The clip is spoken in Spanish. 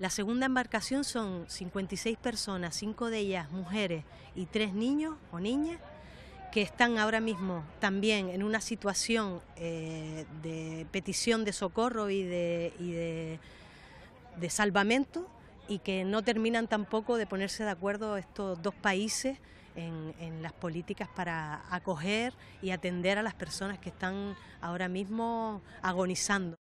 La segunda embarcación son 56 personas, cinco de ellas mujeres y tres niños o niñas, que están ahora mismo también en una situación eh, de petición de socorro y, de, salvamento y que no terminan tampoco de ponerse de acuerdo estos dos países en las políticas para acoger y atender a las personas que están ahora mismo agonizando.